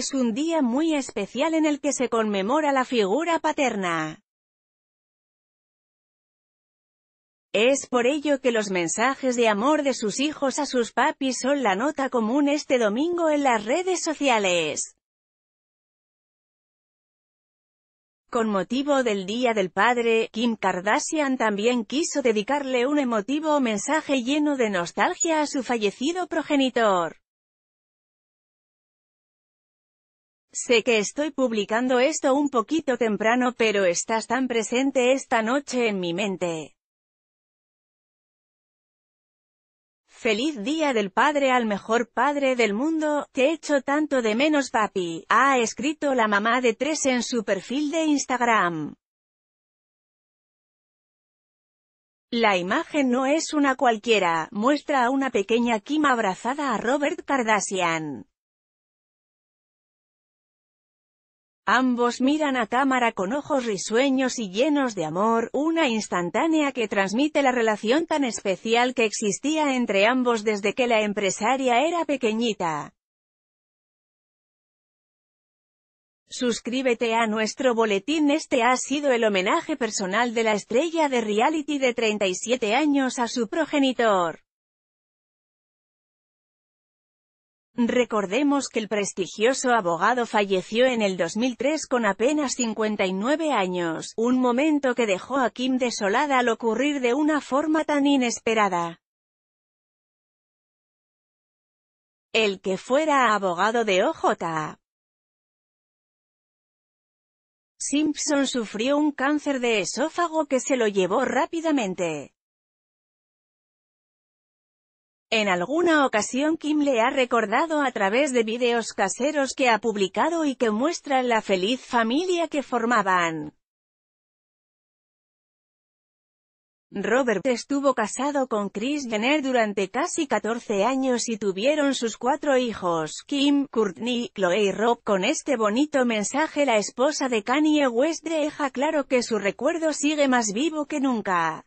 Es un día muy especial en el que se conmemora la figura paterna. Es por ello que los mensajes de amor de sus hijos a sus papis son la nota común este domingo en las redes sociales. Con motivo del Día del Padre, Kim Kardashian también quiso dedicarle un emotivo mensaje lleno de nostalgia a su fallecido progenitor. Sé que estoy publicando esto un poquito temprano pero estás tan presente esta noche en mi mente. Feliz Día del Padre al mejor padre del mundo, te echo tanto de menos papi, ha escrito la mamá de tres en su perfil de Instagram. La imagen no es una cualquiera, muestra a una pequeña Kim abrazada a Robert Kardashian. Ambos miran a cámara con ojos risueños y llenos de amor, una instantánea que transmite la relación tan especial que existía entre ambos desde que la empresaria era pequeñita. Suscríbete a nuestro boletín Este ha sido el homenaje personal de la estrella de reality de 37 años a su progenitor. Recordemos que el prestigioso abogado falleció en el 2003 con apenas 59 años, un momento que dejó a Kim desolada al ocurrir de una forma tan inesperada. El que fuera abogado de OJ. Simpson sufrió un cáncer de esófago que se lo llevó rápidamente. En alguna ocasión Kim le ha recordado a través de vídeos caseros que ha publicado y que muestran la feliz familia que formaban. Robert estuvo casado con Chris Jenner durante casi 14 años y tuvieron sus cuatro hijos, Kim, Courtney, Chloe y Rob. Con este bonito mensaje la esposa de Kanye West deja claro que su recuerdo sigue más vivo que nunca.